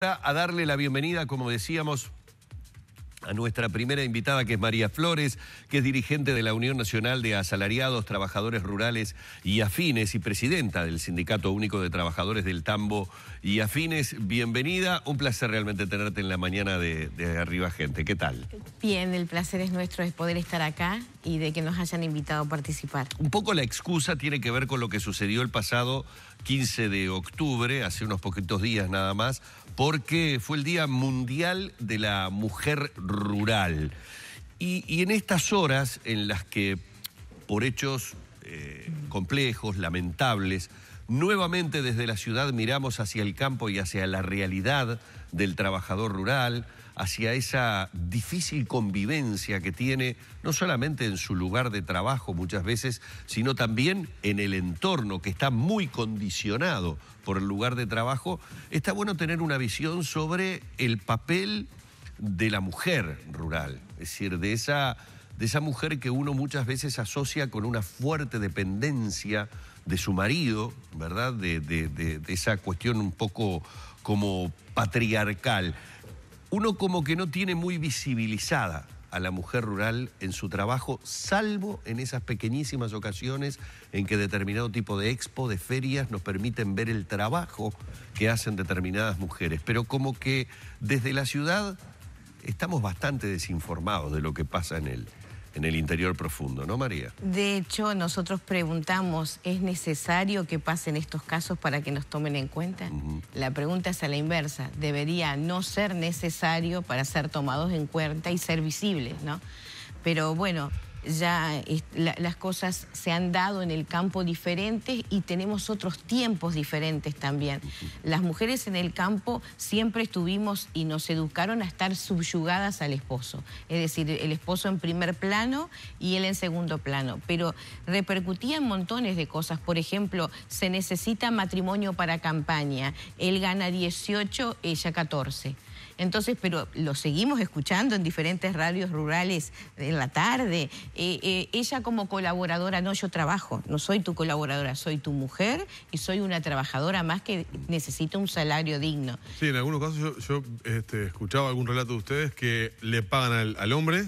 a darle la bienvenida, como decíamos, a nuestra primera invitada, que es María Flores, que es dirigente de la Unión Nacional de Asalariados, Trabajadores Rurales y Afines y presidenta del Sindicato Único de Trabajadores del Tambo y Afines. Bienvenida, un placer realmente tenerte en la mañana de, Arriba Gente. ¿Qué tal? Bien, el placer es nuestro de poder estar acá y de que nos hayan invitado a participar. Un poco la excusa tiene que ver con lo que sucedió el pasado 15 de octubre, hace unos poquitos días nada más, porque fue el Día Mundial de la Mujer Rural. Y, en estas horas en las que, por hechos eh, complejos, lamentables, nuevamente desde la ciudad miramos hacia el campo y hacia la realidad del trabajador rural, hacia esa difícil convivencia que tiene, no solamente en su lugar de trabajo muchas veces, sino también en el entorno que está muy condicionado por el lugar de trabajo, está bueno tener una visión sobre el papel de la mujer rural, es decir, de esa, de esa mujer que uno muchas veces asocia con una fuerte dependencia de su marido, ¿verdad? De, de esa cuestión un poco como patriarcal uno como que no tiene muy visibilizada a la mujer rural en su trabajo, salvo en esas pequeñísimas ocasiones en que determinado tipo de expo, de ferias, nos permiten ver el trabajo que hacen determinadas mujeres. Pero como que desde la ciudad estamos bastante desinformados de lo que pasa en él en el interior profundo, ¿no, María? De hecho, nosotros preguntamos, ¿es necesario que pasen estos casos para que nos tomen en cuenta? La pregunta es a la inversa, debería no ser necesario para ser tomados en cuenta y ser visibles, ¿no? Pero bueno, ya las cosas se han dado en el campo diferentes y tenemos otros tiempos diferentes también. Las mujeres en el campo siempre estuvimos y nos educaron a estar subyugadas al esposo, es decir, el esposo en primer plano y él en segundo plano, pero repercutían montones de cosas, por ejemplo, se necesita matrimonio para campaña, él gana 18, ella 14. Entonces, pero lo seguimos escuchando en diferentes radios rurales en la tarde. Eh, eh, ella como colaboradora, no, yo trabajo, no soy tu colaboradora, soy tu mujer y soy una trabajadora más que necesita un salario digno. Sí, en algunos casos yo, este, escuchaba algún relato de ustedes que le pagan al, hombre,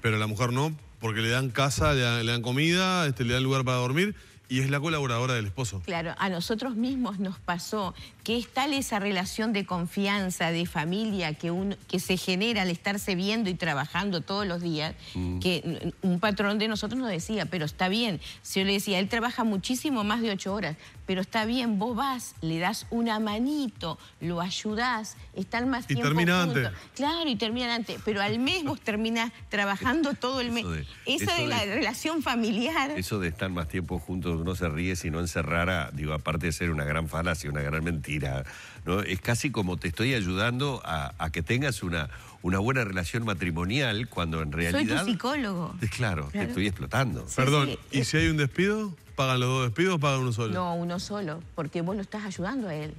pero a la mujer no, porque le dan casa, le dan, comida, este, le dan lugar para dormir y es la colaboradora del esposo. Claro, a nosotros mismos nos pasó que es tal esa relación de confianza, de familia que, que se genera al estarse viendo y trabajando todos los días, mm. que un patrón de nosotros nos decía, pero está bien, si yo le decía, él trabaja muchísimo más de ocho horas, pero está bien, vos vas, le das una manito, lo ayudás, están más y tiempo juntos. Antes. Claro, y terminan antes, pero al mes vos terminás trabajando todo el mes. Eso de, Esa la relación familiar. Eso de estar más tiempo juntos, no se ríe si no encerrara, digo, aparte de ser una gran falacia, una gran mentira, ¿no? Es casi como te estoy ayudando a, que tengas una, una buena relación matrimonial cuando en realidad... Soy psicólogo. claro, te estoy explotando. Perdón, ¿y si hay un despido? ¿Pagan los dos despidos o pagan uno solo? No, uno solo, porque vos lo estás ayudando a él.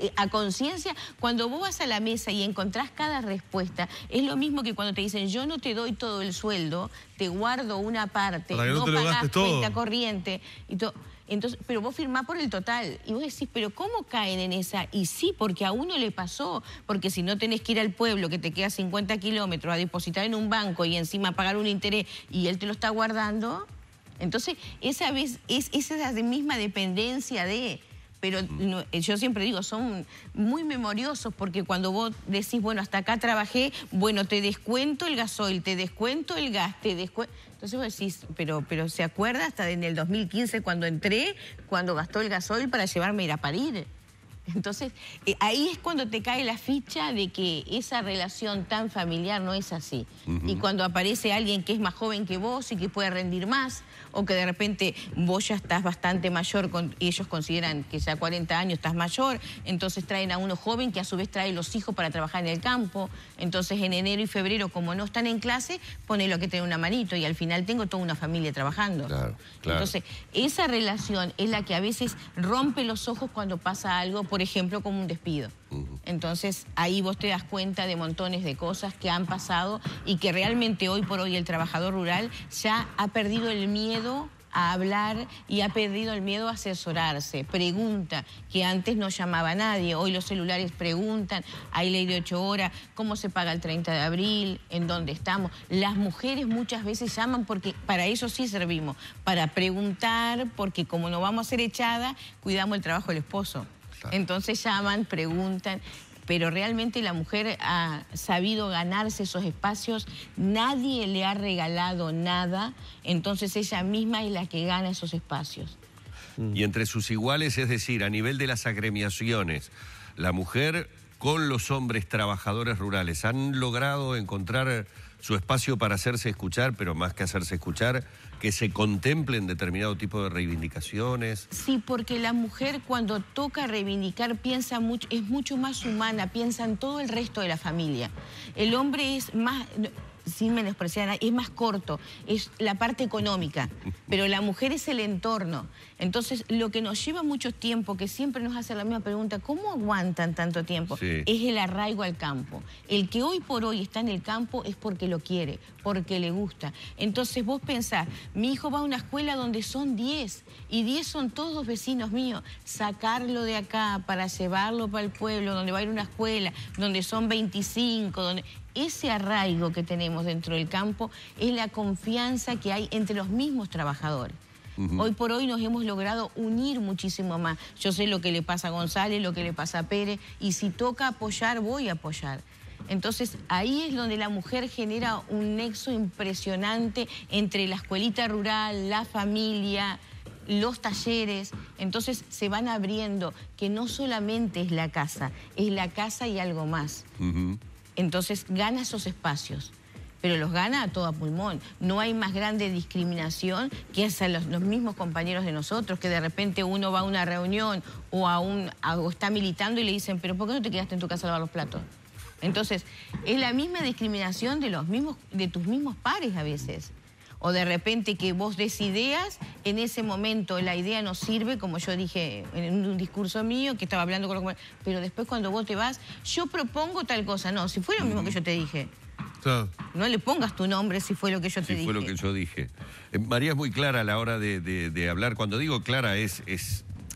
Eh, a conciencia, cuando vos vas a la mesa y encontrás cada respuesta, es lo mismo que cuando te dicen yo no te doy todo el sueldo, te guardo una parte, no, corriente y Entonces, pero vos firmás por el total. Y vos decís, pero ¿cómo caen en esa? Y sí, porque a uno le pasó. Porque si no tenés que ir al pueblo que te queda 50 kilómetros a depositar en un banco y encima pagar un interés y él te lo está guardando, entonces, esa vez, es, es esa misma dependencia de... Pero mm. eh, yo siempre digo, son muy memoriosos porque cuando vos decís, bueno, hasta acá trabajé, bueno, te descuento el gasoil, te descuento el gas, te descuento... Entonces vos decís, pero, pero ¿se acuerda hasta en el 2015 cuando entré, cuando gastó el gasoil para llevarme a ir a parir? Entonces, eh, ahí es cuando te cae la ficha de que esa relación tan familiar no es así. Y cuando aparece alguien que es más joven que vos y que puede rendir más, o que de repente vos ya estás bastante mayor, y ellos consideran que ya 40 años estás mayor, entonces traen a uno joven que a su vez trae los hijos para trabajar en el campo. Entonces, en enero y febrero, como no están en clase, pone lo que tiene una manito y al final tengo toda una familia trabajando. Claro, claro. Entonces, esa relación es la que a veces rompe los ojos cuando pasa algo por ejemplo, como un despido. Entonces ahí vos te das cuenta de montones de cosas que han pasado y que realmente hoy por hoy el trabajador rural ya ha perdido el miedo a hablar y ha perdido el miedo a asesorarse. Pregunta, que antes no llamaba nadie, hoy los celulares preguntan, hay ley de ocho horas, cómo se paga el 30 de abril, en dónde estamos. Las mujeres muchas veces llaman porque para eso sí servimos, para preguntar, porque como no vamos a ser echadas, cuidamos el trabajo del esposo. Entonces llaman, preguntan, pero realmente la mujer ha sabido ganarse esos espacios, nadie le ha regalado nada, entonces ella misma es la que gana esos espacios. Y entre sus iguales, es decir, a nivel de las agremiaciones, la mujer con los hombres trabajadores rurales, ¿han logrado encontrar su espacio para hacerse escuchar, pero más que hacerse escuchar, que se contemplen determinado tipo de reivindicaciones. Sí, porque la mujer cuando toca reivindicar piensa mucho, es mucho más humana, piensa en todo el resto de la familia. El hombre es más, sin menospreciar, es más corto, es la parte económica, pero la mujer es el entorno. Entonces, lo que nos lleva mucho tiempo, que siempre nos hace la misma pregunta, ¿cómo aguantan tanto tiempo? Es el arraigo al campo. El que hoy por hoy está en el campo es porque lo quiere, porque le gusta. Entonces, vos pensás, mi hijo va a una escuela donde son 10 y 10 son todos vecinos míos. Sacarlo de acá para llevarlo para el pueblo, donde va a ir una escuela, donde son 25, donde ese arraigo que tenemos dentro del campo es la confianza que hay entre los mismos trabajadores. Hoy por hoy nos hemos logrado unir muchísimo más. Yo sé lo que le pasa a González, lo que le pasa a Pérez, y si toca apoyar, voy a apoyar. Entonces ahí es donde la mujer genera un nexo impresionante entre la escuelita rural, la familia, los talleres, entonces se van abriendo, que no solamente es la casa, es la casa y algo más. Entonces gana esos espacios, pero los gana a toda pulmón. No hay más grande discriminación que hacia los, mismos compañeros de nosotros, que de repente uno va a una reunión o, a un, está militando y le dicen, pero ¿por qué no te quedaste en tu casa a lavar los platos? Entonces, es la misma discriminación de, los mismos, de tus mismos pares a veces o de repente que vos des ideas, en ese momento la idea no sirve, como yo dije en un discurso mío, que estaba hablando con los pero después cuando vos te vas, yo propongo tal cosa. No, si fue lo mismo que yo te dije. No le pongas tu nombre si fue lo que yo te si fue lo que yo dije. Eh, María es muy clara a la hora de, hablar. Cuando digo clara es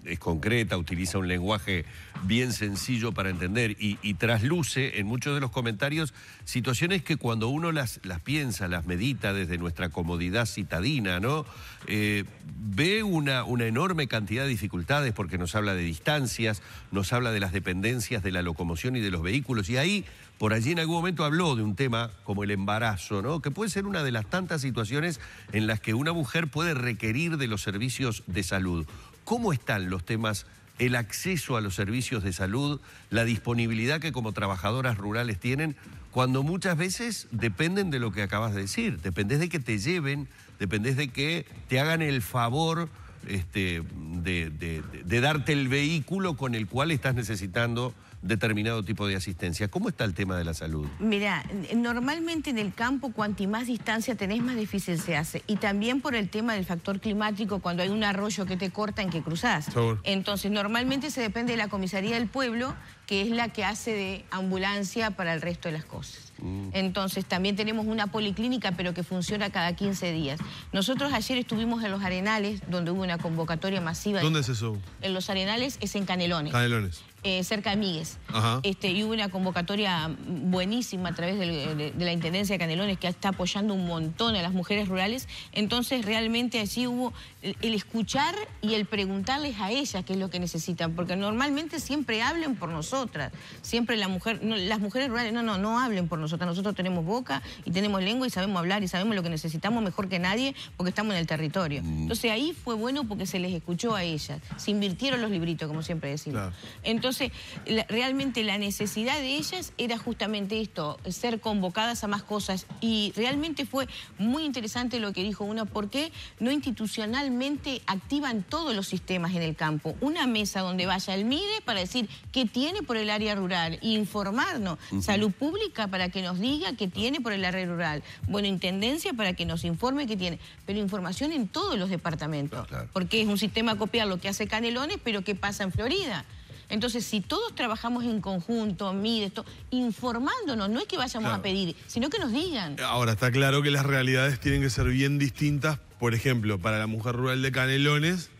es concreta, utiliza un lenguaje bien sencillo para entender y, trasluce en muchos de los comentarios situaciones que cuando uno las, las piensa, las medita desde nuestra comodidad citadina, ¿no? Eh, ve una, una enorme cantidad de dificultades porque nos habla de distancias, nos habla de las dependencias de la locomoción y de los vehículos y ahí por allí en algún momento habló de un tema como el embarazo, ¿no? Que puede ser una de las tantas situaciones en las que una mujer puede requerir de los servicios de salud. ¿Cómo están los temas, el acceso a los servicios de salud, la disponibilidad que como trabajadoras rurales tienen, cuando muchas veces dependen de lo que acabas de decir? Dependés de que te lleven, dependés de que te hagan el favor este, de darte el vehículo con el cual estás necesitando determinado tipo de asistencia. ¿Cómo está el tema de la salud? Mira, normalmente en el campo, cuanto más distancia tenés, más difícil se hace. Y también por el tema del factor climático, cuando hay un arroyo que te corta en que cruzás. Entonces, normalmente se depende de la comisaría del pueblo, que es la que hace de ambulancia para el resto de las cosas. Mm. Entonces, también tenemos una policlínica, pero que funciona cada 15 días. Nosotros ayer estuvimos en Los Arenales, donde hubo una convocatoria masiva. ¿Dónde es eso? En Los Arenales es en Canelones. Canelones. Eh, cerca de Migues. Este, y hubo una convocatoria buenísima a través de, la Intendencia de Canelones que está apoyando un montón a las mujeres rurales. Entonces realmente allí hubo el, escuchar y el preguntarles a ellas qué es lo que necesitan, porque normalmente siempre hablen por nosotras, siempre la mujer, las mujeres rurales, no, no, no hablen por nosotras, nosotros tenemos boca y tenemos lengua y sabemos hablar y sabemos lo que necesitamos mejor que nadie porque estamos en el territorio. Mm. Entonces ahí fue bueno porque se les escuchó a ellas, se invirtieron los libritos, como siempre decimos. Entonces, entonces, realmente la necesidad de ellas era justamente esto, ser convocadas a más cosas. Y realmente fue muy interesante lo que dijo una, porque no institucionalmente activan todos los sistemas en el campo. Una mesa donde vaya el MIDE para decir qué tiene por el área rural, informarnos. Salud pública para que nos diga qué tiene por el área rural. Bueno, Intendencia para que nos informe qué tiene. Pero información en todos los departamentos. Porque es un sistema copiar lo que hace Canelones, pero qué pasa en Florida. Entonces, si todos trabajamos en conjunto, mire esto, informándonos, no es que vayamos a pedir, sino que nos digan. Ahora, está claro que las realidades tienen que ser bien distintas, por ejemplo, para la mujer rural de Canelones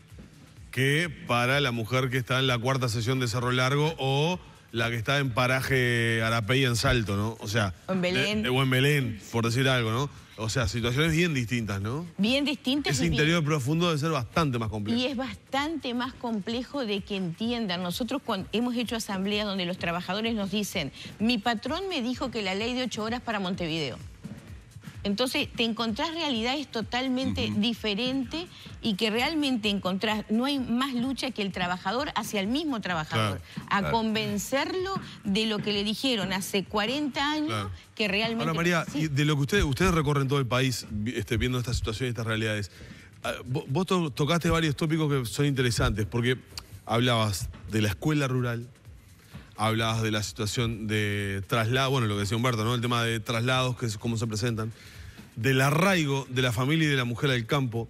que para la mujer que está en la cuarta sesión de Cerro Largo o la que está en paraje Arapey en Salto, ¿no? O sea, en Belén. De, eh, Buen o en Belén, por decir algo, ¿no? O sea, situaciones bien distintas, ¿no? Bien distintas. Ese interior profundo debe ser bastante más complejo. Y es bastante más complejo de que entiendan. Nosotros cuando hemos hecho asambleas donde los trabajadores nos dicen, mi patrón me dijo que la ley de ocho horas para Montevideo. Entonces te encontrás realidades totalmente diferentes y que realmente encontrás, no hay más lucha que el trabajador hacia el mismo trabajador, a convencerlo de lo que le dijeron hace 40 años que realmente... Ahora María, y de lo que ustedes, ustedes recorren todo el país este, viendo estas situaciones, y estas realidades, ah, vos tocaste varios tópicos que son interesantes, porque hablabas de la escuela rural, Hablabas de la situación de traslado, bueno, lo que decía Humberto, ¿no? El tema de traslados, que es cómo se presentan, del arraigo de la familia y de la mujer al campo,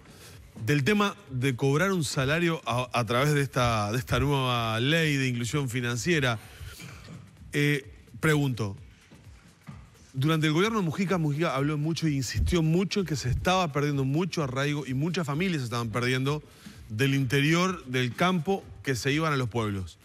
del tema de cobrar un salario a, través de esta, de esta nueva ley de inclusión financiera. Eh, pregunto, durante el gobierno de Mujica, Mujica habló mucho e insistió mucho en que se estaba perdiendo mucho arraigo y muchas familias se estaban perdiendo del interior del campo que se iban a los pueblos.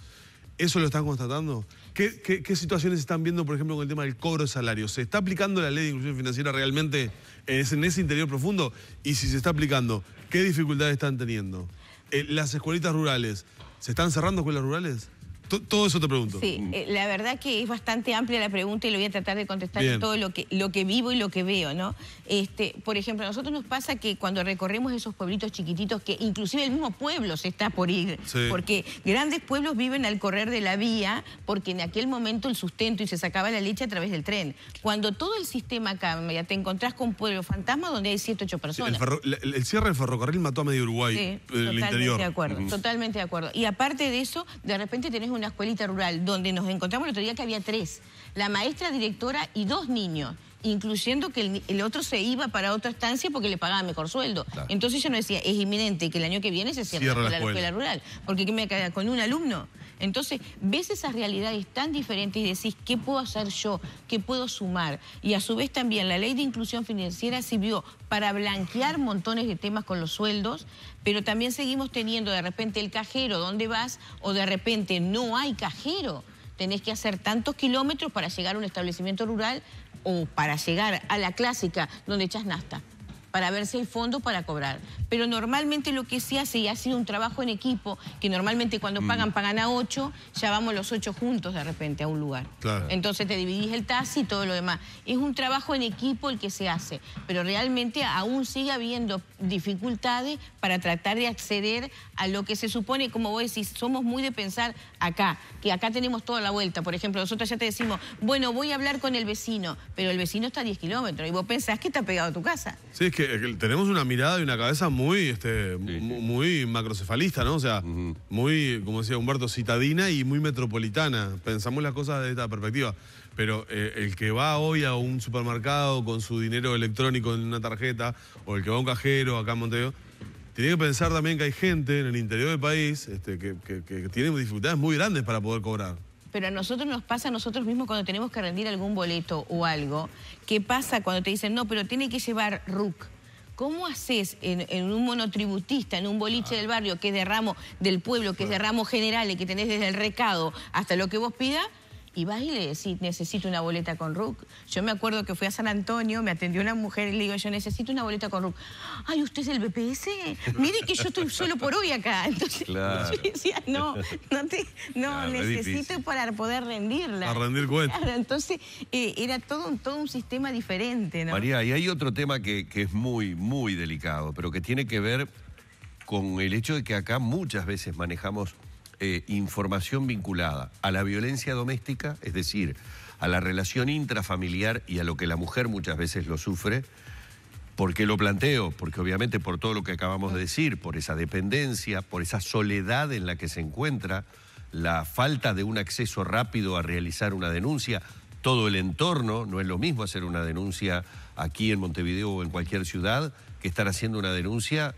¿Eso lo están constatando? ¿Qué, situaciones están viendo, por ejemplo, con el tema del cobro de salarios? ¿Se está aplicando la ley de inclusión financiera realmente en ese interior profundo? Y si se está aplicando, ¿qué dificultades están teniendo? Eh, ¿Las escuelitas rurales? ¿Se están cerrando escuelas rurales? Todo eso te pregunto. Sí, mm. eh, la verdad que es bastante amplia la pregunta y lo voy a tratar de contestar en todo lo que, lo que vivo y lo que veo, ¿no? Este, por ejemplo, a nosotros nos pasa que cuando recorremos esos pueblitos chiquititos, que inclusive el mismo pueblo se está por ir, porque grandes pueblos viven al correr de la vía, porque en aquel momento el sustento y se sacaba la leche a través del tren. Cuando todo el sistema cambia, te encontrás con un pueblo fantasma donde hay 7, 8 personas. el, cierre del ferrocarril mató a medio Uruguay, sí, totalmente De acuerdo, Totalmente de acuerdo. Y aparte de eso, de repente tenés un una escuelita rural donde nos encontramos el otro día que había tres, la maestra, directora y dos niños incluyendo que el, otro se iba para otra estancia porque le pagaba mejor sueldo. Entonces yo no decía, es inminente que el año que viene se cierre, la, la, escuela rural. Porque ¿qué me queda con un alumno? Entonces, ves esas realidades tan diferentes y decís, ¿qué puedo hacer yo? ¿Qué puedo sumar? Y a su vez también la ley de inclusión financiera sirvió para blanquear montones de temas con los sueldos, pero también seguimos teniendo de repente el cajero, ¿dónde vas? O de repente no hay cajero. Tenés que hacer tantos kilómetros para llegar a un establecimiento rural o para llegar a la clásica donde echas nasta para verse el fondo para cobrar. Pero normalmente lo que se hace y ha sido un trabajo en equipo, que normalmente cuando pagan, pagan a ocho, ya vamos los ocho juntos de repente a un lugar. Claro. Entonces te dividís el taxi y todo lo demás. Es un trabajo en equipo el que se hace, pero realmente aún sigue habiendo dificultades para tratar de acceder a lo que se supone, como vos decís, somos muy de pensar acá, que acá tenemos toda la vuelta. Por ejemplo, nosotros ya te decimos, bueno, voy a hablar con el vecino, pero el vecino está a 10 kilómetros y vos pensás que está pegado a tu casa. Sí, es que tenemos una mirada y una cabeza muy, este, muy macrocefalista, ¿no? O sea, muy, como decía Humberto, citadina y muy metropolitana. Pensamos las cosas desde esta perspectiva. Pero eh, el que va hoy a un supermercado con su dinero electrónico en una tarjeta, o el que va a un cajero acá en Montevideo, tiene que pensar también que hay gente en el interior del país este, que, que tiene dificultades muy grandes para poder cobrar pero a nosotros nos pasa a nosotros mismos cuando tenemos que rendir algún boleto o algo. ¿Qué pasa cuando te dicen, no, pero tiene que llevar RUC? ¿Cómo haces en, un monotributista, en un boliche del barrio que es de ramo del pueblo, que es de ramo general y que tenés desde el recado hasta lo que vos pidas, y vas y le decís, necesito una boleta con RUC. Yo me acuerdo que fui a San Antonio, me atendió una mujer y le digo, yo necesito una boleta con RUC. Ay, ¿usted es el BPS? Mire que yo estoy solo por hoy acá. Entonces claro. yo decía, no, no, necesito para poder rendirla. Para rendir cuentas. entonces eh, era todo, todo un sistema diferente. María, y hay otro tema que, que es muy, muy delicado, pero que tiene que ver con el hecho de que acá muchas veces manejamos eh, información vinculada a la violencia doméstica, es decir, a la relación intrafamiliar y a lo que la mujer muchas veces lo sufre. ¿Por qué lo planteo? Porque obviamente por todo lo que acabamos de decir, por esa dependencia, por esa soledad en la que se encuentra, la falta de un acceso rápido a realizar una denuncia, todo el entorno, no es lo mismo hacer una denuncia aquí en Montevideo o en cualquier ciudad que estar haciendo una denuncia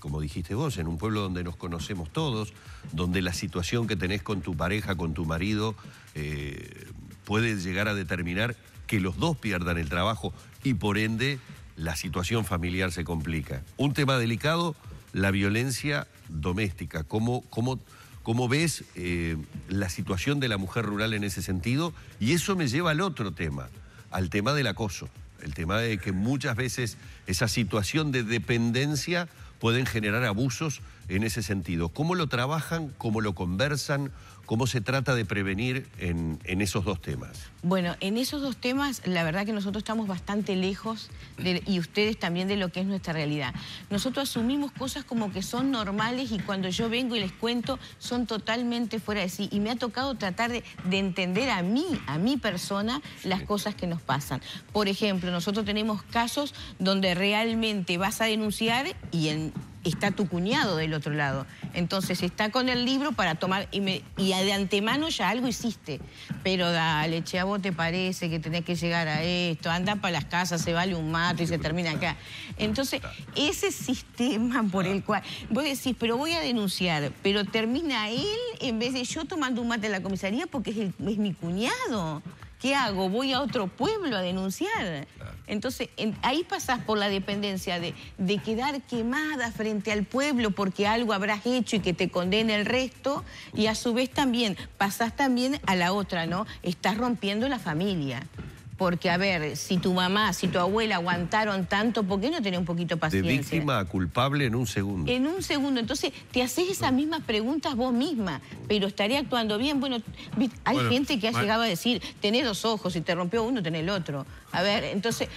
como dijiste vos, en un pueblo donde nos conocemos todos, donde la situación que tenés con tu pareja, con tu marido, eh, puede llegar a determinar que los dos pierdan el trabajo y por ende la situación familiar se complica. Un tema delicado, la violencia doméstica. ¿Cómo, cómo, cómo ves eh, la situación de la mujer rural en ese sentido? Y eso me lleva al otro tema, al tema del acoso. El tema de que muchas veces esa situación de dependencia pueden generar abusos en ese sentido. ¿Cómo lo trabajan? ¿Cómo lo conversan? ¿Cómo se trata de prevenir en, esos dos temas? Bueno, en esos dos temas, la verdad que nosotros estamos bastante lejos, y ustedes también, de lo que es nuestra realidad. Nosotros asumimos cosas como que son normales y cuando yo vengo y les cuento, son totalmente fuera de sí. Y me ha tocado tratar de, entender a mí, a mi persona, las cosas que nos pasan. Por ejemplo, nosotros tenemos casos donde realmente vas a denunciar y en está tu cuñado del otro lado. Entonces está con el libro para tomar, y, de antemano ya algo hiciste. Pero dale, che, a vos te parece que tenés que llegar a esto, anda para las casas, se vale un mato y se termina acá. Entonces, ese sistema por el cual vos decís, pero voy a denunciar, pero termina él en vez de yo tomando un mate en la comisaría porque es mi cuñado. ¿qué hago? Voy a otro pueblo a denunciar. Entonces, ahí pasas por la dependencia de, de, quedar quemada frente al pueblo porque algo habrás hecho y que te condene el resto, y a su vez también pasas también a la otra, ¿no? Estás rompiendo la familia. Porque, a ver, si tu mamá, si tu abuela aguantaron tanto, ¿por qué no tener un poquito de paciencia? De víctima a culpable en un segundo. En un segundo. Entonces, te haces esas mismas preguntas vos misma, pero ¿estaría actuando bien. Bueno, hay gente que ha llegado a decir, tenés dos ojos, si te rompió uno, tenés el otro. A ver, entonces,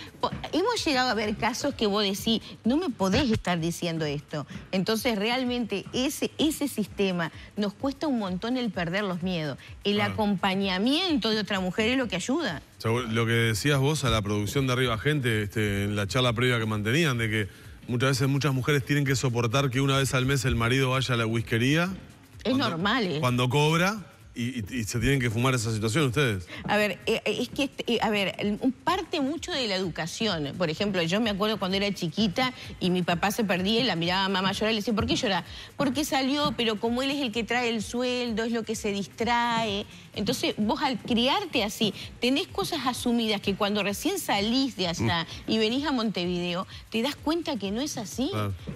hemos llegado a ver casos que vos decís, no me podés estar diciendo esto. Entonces, realmente, ese, ese sistema nos cuesta un montón el perder los miedos. El acompañamiento de otra mujer es lo que ayuda. Lo que decías vos a la producción de Arriba Gente, este, en la charla previa que mantenían, de que muchas veces muchas mujeres tienen que soportar que una vez al mes el marido vaya a la whiskería. Es normal, ¿eh? Cuando cobra y, se tienen que fumar esa situación ustedes. A ver, eh, eh, es que, eh, a ver, parte mucho de la educación. Por ejemplo, yo me acuerdo cuando era chiquita y mi papá se perdía y la miraba a mamá llorar y le decía, ¿por qué llora? Porque salió, pero como él es el que trae el sueldo, es lo que se distrae. Entonces, vos al criarte así, tenés cosas asumidas que cuando recién salís de allá y venís a Montevideo, te das cuenta que no es así,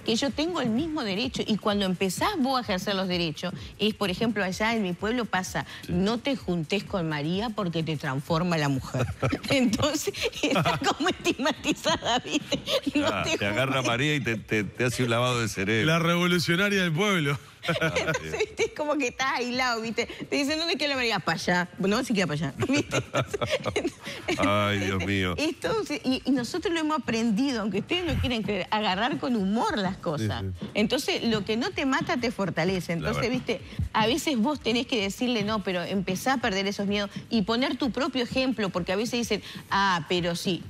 que yo tengo el mismo derecho. Y cuando empezás vos a ejercer los derechos, es, por ejemplo, allá en mi pueblo pasa no te juntes con María porque te transforma la mujer. Entonces, está como estigmatizada, ¿viste? Ah, te, agarra María y te hace un lavado de cerebro. La revolucionaria del pueblo. Entonces, viste, es como que estás aislado, viste. Te dicen, ¿dónde quiero la Para allá. No, si queda para allá, viste. Ay, Dios mío. y, nosotros lo hemos aprendido, aunque ustedes no quieren agarrar con humor las cosas. Entonces, lo que no te mata te fortalece. Entonces, viste, a veces vos tenés que decirle, no, pero empezá a perder esos miedos y poner tu propio ejemplo, porque a veces dicen, ah, pero sí,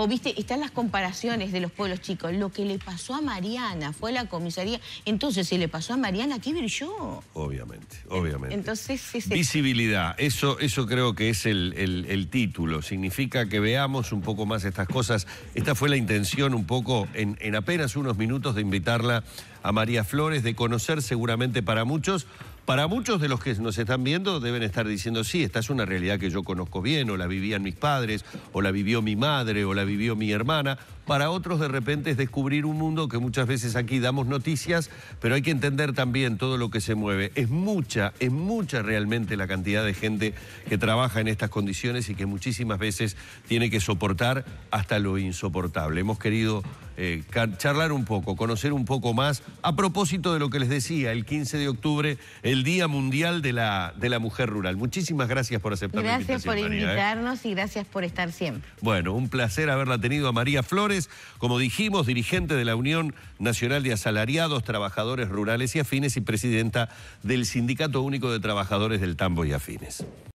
o viste, están las comparaciones de los pueblos chicos. Lo que le pasó a Mariana fue la comisaría. Entonces, si le pasó a Mariana, ¿qué brilló? Obviamente, obviamente. Entonces, este Visibilidad, eso, eso creo que es el, el, título. Significa que veamos un poco más estas cosas. Esta fue la intención un poco en, en apenas unos minutos de invitarla a María Flores, de conocer seguramente para muchos para muchos de los que nos están viendo deben estar diciendo, sí, esta es una realidad que yo conozco bien, o la vivían mis padres, o la vivió mi madre, o la vivió mi hermana, para otros de repente es descubrir un mundo que muchas veces aquí damos noticias, pero hay que entender también todo lo que se mueve. Es mucha, es mucha realmente la cantidad de gente que trabaja en estas condiciones y que muchísimas veces tiene que soportar hasta lo insoportable. Hemos querido eh, charlar un poco, conocer un poco más a propósito de lo que les decía, el 15 de octubre, el Día Mundial de la, de la Mujer Rural. Muchísimas gracias por aceptar gracias por ¿eh? invitarnos y gracias por estar siempre. Bueno, un placer haberla tenido a María Flores como dijimos, dirigente de la Unión Nacional de Asalariados, Trabajadores Rurales y Afines y presidenta del Sindicato Único de Trabajadores del Tambo y Afines.